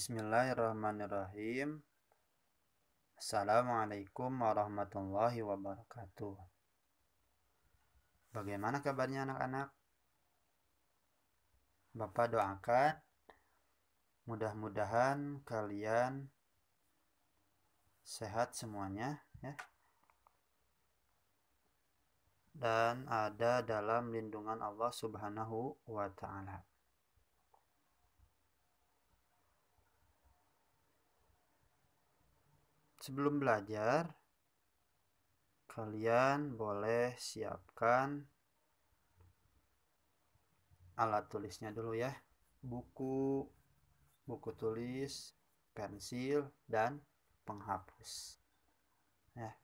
Bismillahirrahmanirrahim. Assalamualaikum warahmatullahi wabarakatuh. Bagaimana kabarnya anak-anak? Bapak doakan mudah-mudahan kalian sehat semuanya ya. Dan ada dalam lindungan Allah Subhanahu wa taala. Sebelum belajar, kalian boleh siapkan alat tulisnya dulu ya. Buku, buku tulis, pensil, dan penghapus. Nah,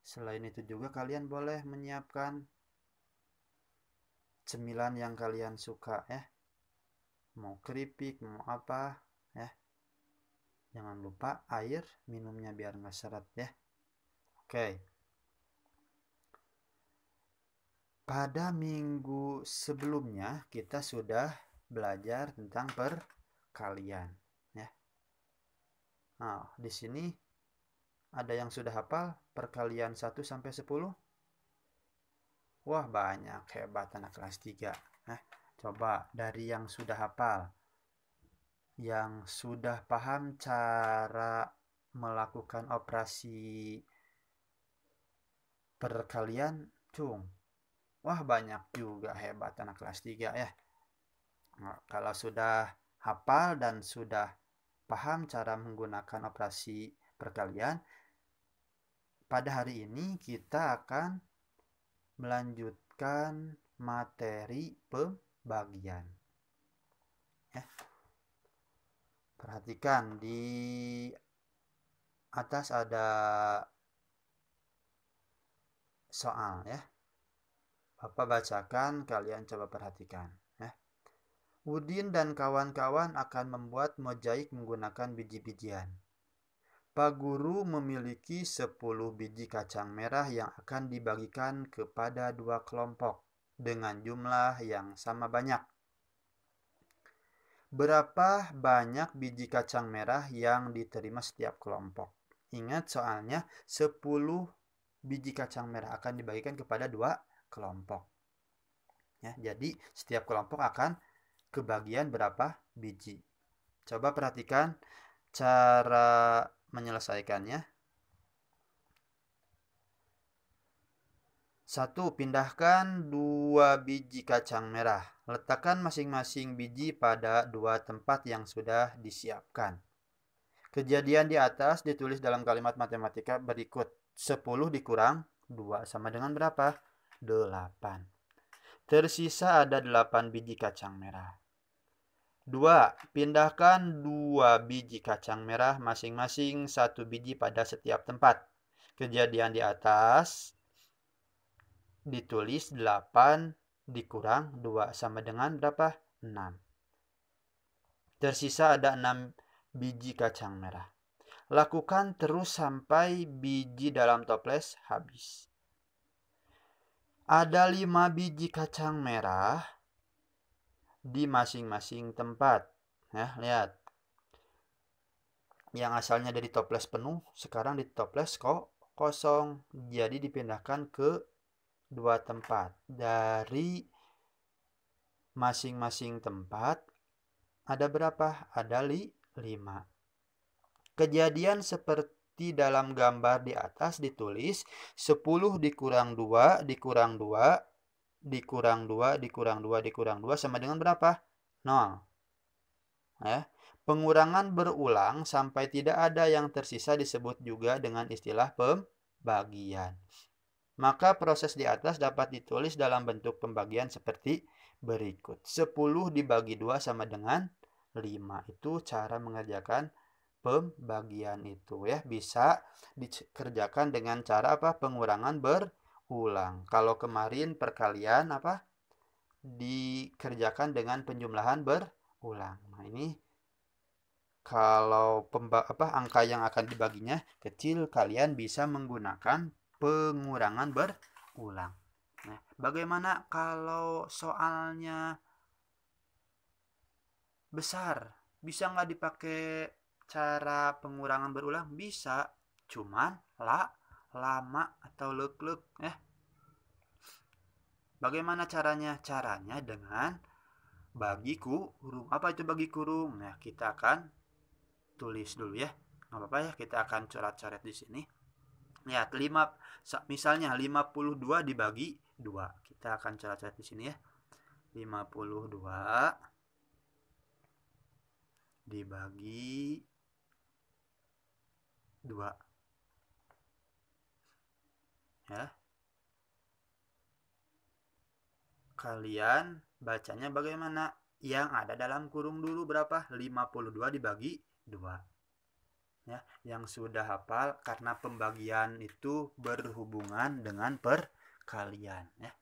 selain itu juga kalian boleh menyiapkan cemilan yang kalian suka ya. Mau keripik, mau apa, jangan lupa air minumnya biar nggak seret ya oke pada minggu sebelumnya kita sudah belajar tentang perkalian ya nah di sini ada yang sudah hafal perkalian 1 sampai 10 wah banyak hebat anak kelas 3 nah ya. coba dari yang sudah hafal yang sudah paham cara melakukan operasi perkalian cung wah banyak juga hebat anak kelas 3 ya nah, kalau sudah hafal dan sudah paham cara menggunakan operasi perkalian pada hari ini kita akan melanjutkan materi pembagian ya perhatikan di atas ada soal ya Bapak bacakan kalian coba perhatikan ya Udin dan kawan-kawan akan membuat mojaik menggunakan biji-bijian Pak Guru memiliki 10 biji kacang merah yang akan dibagikan kepada dua kelompok dengan jumlah yang sama banyak. Berapa banyak biji kacang merah yang diterima setiap kelompok? Ingat soalnya 10 biji kacang merah akan dibagikan kepada dua kelompok. Ya, jadi setiap kelompok akan kebagian berapa biji. Coba perhatikan cara menyelesaikannya. 1. Pindahkan dua biji kacang merah. Letakkan masing-masing biji pada dua tempat yang sudah disiapkan. Kejadian di atas ditulis dalam kalimat matematika berikut. 10 dikurang 2 sama dengan berapa? 8. Tersisa ada 8 biji kacang merah. 2. Pindahkan dua biji kacang merah masing-masing satu biji pada setiap tempat. Kejadian di atas ditulis 8 dikurang 2 sama dengan berapa? 6. Tersisa ada 6 biji kacang merah. Lakukan terus sampai biji dalam toples habis. Ada 5 biji kacang merah di masing-masing tempat. Ya, lihat. Yang asalnya dari toples penuh, sekarang di toples kok kosong. Jadi dipindahkan ke dua tempat. Dari masing-masing tempat ada berapa? Ada li, lima. Kejadian seperti dalam gambar di atas ditulis 10 dikurang 2 dikurang 2 dikurang 2 dikurang 2 dikurang 2 sama dengan berapa? 0. Ya. Pengurangan berulang sampai tidak ada yang tersisa disebut juga dengan istilah pembagian maka proses di atas dapat ditulis dalam bentuk pembagian seperti berikut. 10 dibagi 2 sama dengan 5. Itu cara mengerjakan pembagian itu ya. Bisa dikerjakan dengan cara apa? Pengurangan berulang. Kalau kemarin perkalian apa? Dikerjakan dengan penjumlahan berulang. Nah, ini kalau pemba apa angka yang akan dibaginya kecil, kalian bisa menggunakan pengurangan berulang. Nah, bagaimana kalau soalnya besar? Bisa nggak dipakai cara pengurangan berulang? Bisa, cuman la, lama atau lek-lek. Eh, bagaimana caranya? Caranya dengan bagi kurung. Apa itu bagi kurung? Nah, kita akan tulis dulu ya. Nggak apa-apa ya, kita akan coret-coret di sini ya kelima misalnya 52 dibagi 2 kita akan coret-coret di sini ya 52 dibagi 2 ya kalian bacanya bagaimana yang ada dalam kurung dulu berapa 52 dibagi 2 ya yang sudah hafal karena pembagian itu berhubungan dengan perkalian ya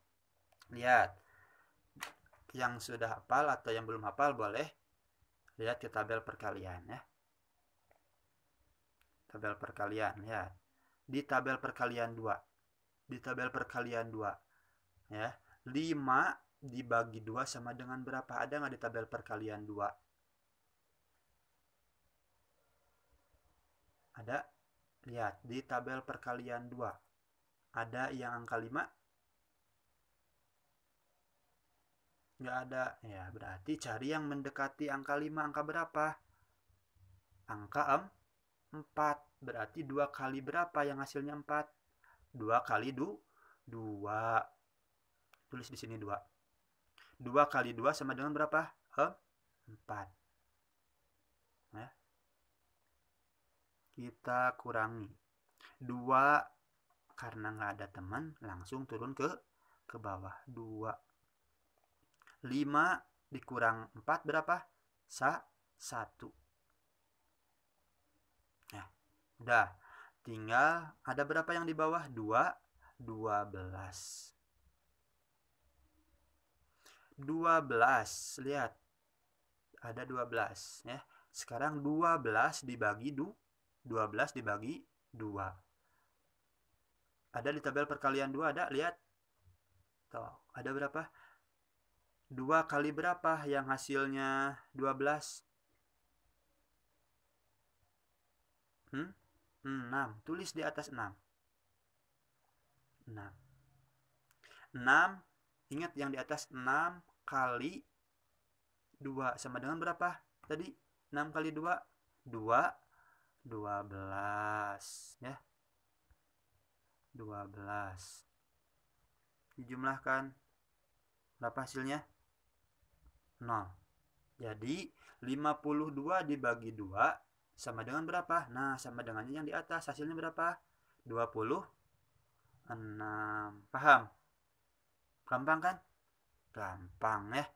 lihat yang sudah hafal atau yang belum hafal boleh lihat di tabel perkalian ya tabel perkalian ya di tabel perkalian 2 di tabel perkalian 2 ya 5 dibagi 2 sama dengan berapa ada nggak di tabel perkalian 2 Ada? Lihat, di tabel perkalian 2. Ada yang angka 5? Nggak ada. Ya, berarti cari yang mendekati angka 5. Angka berapa? Angka 4. Berarti 2 kali berapa yang hasilnya 4? 2 kali 2. 2. Tulis di sini 2. 2 kali 2 sama dengan berapa? 4. kita kurangi. Dua karena nggak ada teman langsung turun ke ke bawah. Dua. Lima dikurang empat berapa? Sa satu. Nah, udah. Tinggal ada berapa yang di bawah? Dua. Dua belas. Dua belas. Lihat. Ada dua belas. Ya. Sekarang dua belas dibagi dua 12 dibagi 2. Ada di tabel perkalian 2 ada lihat. Tuh, ada berapa? 2 kali berapa yang hasilnya 12? Hmm? 6. Tulis di atas 6. 6. 6. Ingat yang di atas 6 kali 2 sama dengan berapa? Tadi 6 kali 2 2 12 ya 12 dijumlahkan berapa hasilnya 0 jadi 52 dibagi 2 sama dengan berapa nah sama dengannya yang di atas hasilnya berapa 26 paham gampang kan gampang ya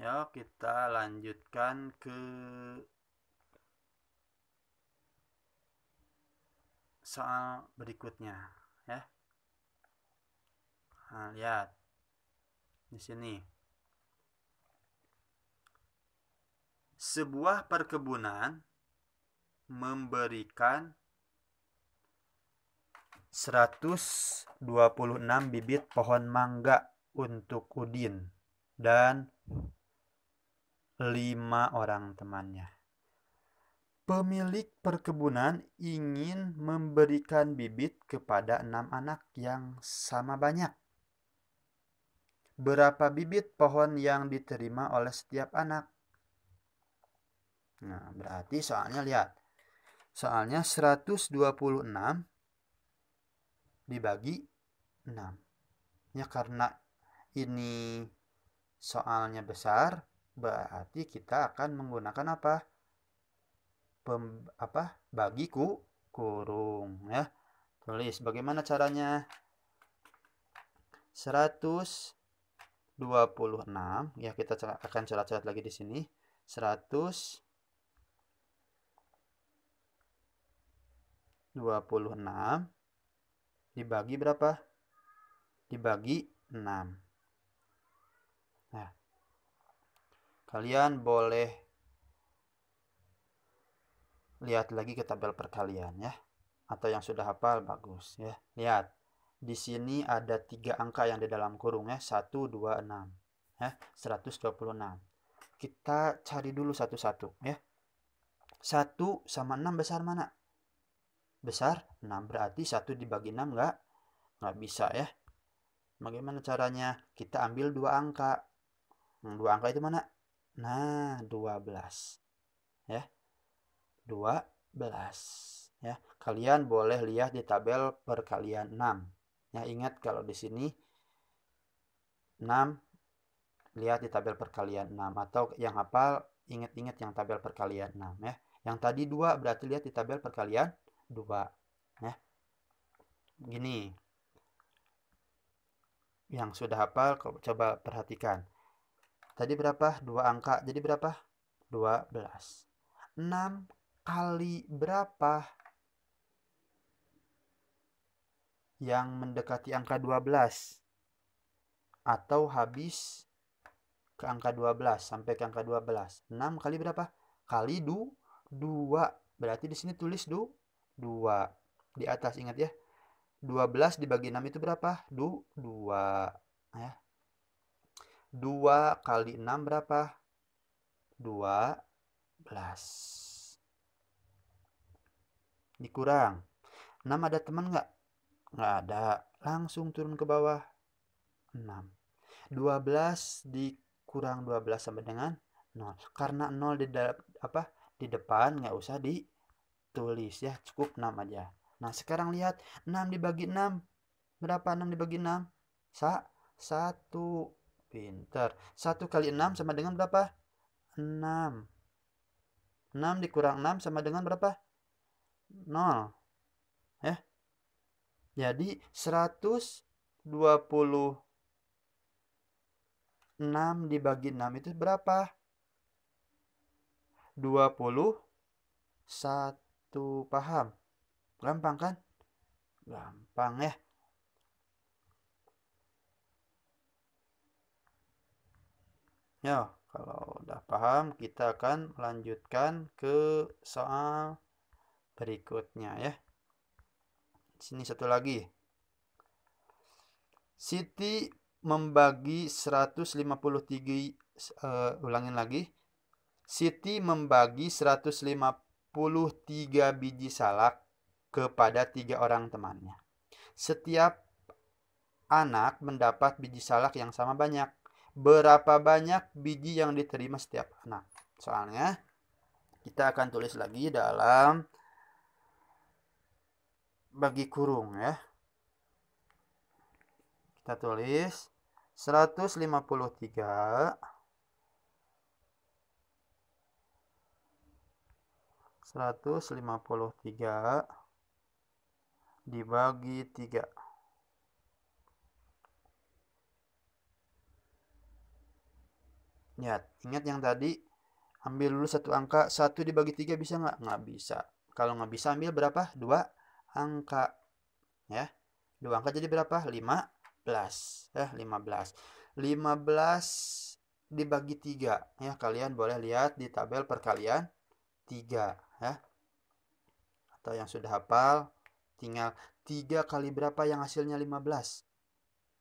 ya kita lanjutkan ke soal berikutnya ya nah, lihat di sini sebuah perkebunan memberikan 126 bibit pohon mangga untuk Udin dan lima orang temannya. Pemilik perkebunan ingin memberikan bibit kepada enam anak yang sama banyak. Berapa bibit pohon yang diterima oleh setiap anak? Nah, berarti soalnya lihat. Soalnya 126 dibagi 6. Ya karena ini soalnya besar, berarti kita akan menggunakan apa? Pem, apa? Bagiku kurung ya. Tulis bagaimana caranya? 126 ya kita akan coret-coret lagi di sini. 100 26 dibagi berapa? Dibagi 6. Kalian boleh lihat lagi ke tabel perkalian ya. Atau yang sudah hafal bagus ya. Lihat. Di sini ada tiga angka yang di dalam kurung ya. 1, ya, seratus dua Ya. enam Kita cari dulu satu-satu ya. satu sama enam besar mana? Besar enam berarti satu dibagi enam enggak enggak bisa ya. Bagaimana caranya? Kita ambil dua angka. dua angka itu mana? Nah, 12. Ya. 12. Ya, kalian boleh lihat di tabel perkalian 6. Ya, ingat kalau di sini 6 lihat di tabel perkalian 6 atau yang hafal ingat-ingat yang tabel perkalian 6 ya. Yang tadi 2 berarti lihat di tabel perkalian 2 ya. Gini. Yang sudah hafal coba perhatikan. Tadi berapa? Dua angka. Jadi berapa? 12. 6 kali berapa yang mendekati angka 12? Atau habis ke angka 12 sampai ke angka 12. 6 kali berapa? Kali du 2. Berarti di sini tulis du 2. Di atas ingat ya. 12 dibagi 6 itu berapa? Du 2. Ya. 2 kali 6 berapa? 12. Dikurang. 6 ada teman nggak? Nggak ada. Langsung turun ke bawah. 6. 12 dikurang 12 sama dengan 0. Karena 0 di apa? Di depan nggak usah ditulis ya, cukup 6 aja. Nah, sekarang lihat 6 dibagi 6. Berapa 6 dibagi 6? Sa 1 Pinter. 1 kali 6 sama dengan berapa? 6. 6 dikurang 6 sama dengan berapa? 0. Ya. Eh? Jadi 126 dibagi 6 itu berapa? 21. Paham? Gampang kan? Gampang ya. Ya, kalau sudah paham kita akan melanjutkan ke soal berikutnya ya. sini satu lagi. Siti membagi 153 uh, eh, ulangin lagi. Siti membagi 153 biji salak kepada tiga orang temannya. Setiap anak mendapat biji salak yang sama banyak berapa banyak biji yang diterima setiap anak. Soalnya kita akan tulis lagi dalam bagi kurung ya. Kita tulis 153 153 dibagi 3 Lihat, ingat yang tadi. Ambil dulu satu angka. Satu dibagi tiga bisa nggak? Nggak bisa. Kalau nggak bisa ambil berapa? Dua angka. Ya. Dua angka jadi berapa? lima belas ya lima belas lima belas dibagi tiga. Ya, kalian boleh lihat di tabel perkalian tiga. Ya. Atau yang sudah hafal, tinggal tiga kali berapa yang hasilnya lima belas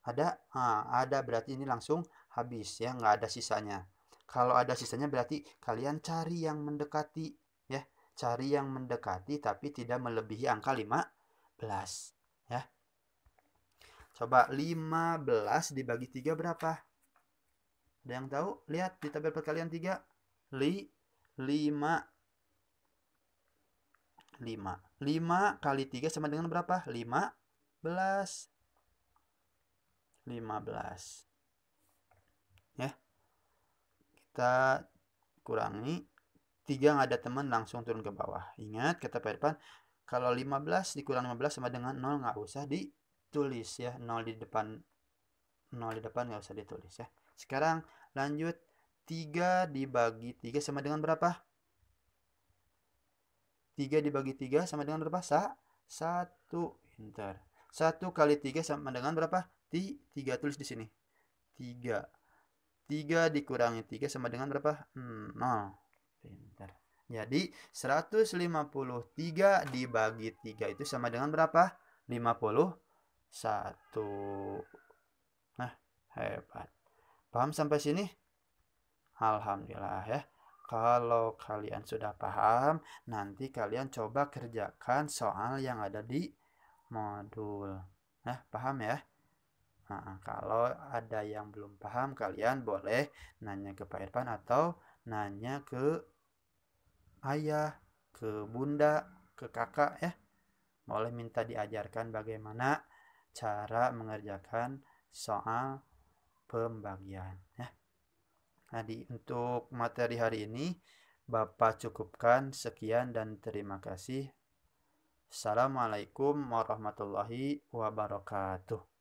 Ada? Ha, ah, ada berarti ini langsung habis ya nggak ada sisanya kalau ada sisanya berarti kalian cari yang mendekati ya cari yang mendekati tapi tidak melebihi angka 15 ya coba 15 dibagi 3 berapa ada yang tahu lihat di tabel perkalian 3 li 5 5. 5 kali 3 sama dengan berapa? 15. 15 kita kurangi 3 nggak ada teman langsung turun ke bawah ingat kata Pak Irfan kalau 15 dikurang 15 sama dengan 0 nggak usah ditulis ya 0 di depan 0 di depan nggak usah ditulis ya sekarang lanjut 3 dibagi 3 sama dengan berapa? 3 dibagi 3 sama dengan berapa? Sa 1 pinter. 1 kali 3 sama dengan berapa? 3 tulis di sini. 3 3 dikurangi 3 sama dengan berapa? 0. no. Pintar. Jadi 153 dibagi 3 itu sama dengan berapa? 51. Nah, hebat. Paham sampai sini? Alhamdulillah ya. Kalau kalian sudah paham, nanti kalian coba kerjakan soal yang ada di modul. Nah, paham ya? Nah, kalau ada yang belum paham, kalian boleh nanya ke Pak Irfan atau nanya ke ayah, ke bunda, ke kakak ya. Boleh minta diajarkan bagaimana cara mengerjakan soal pembagian ya. Nah, untuk materi hari ini Bapak cukupkan sekian dan terima kasih. Assalamualaikum warahmatullahi wabarakatuh.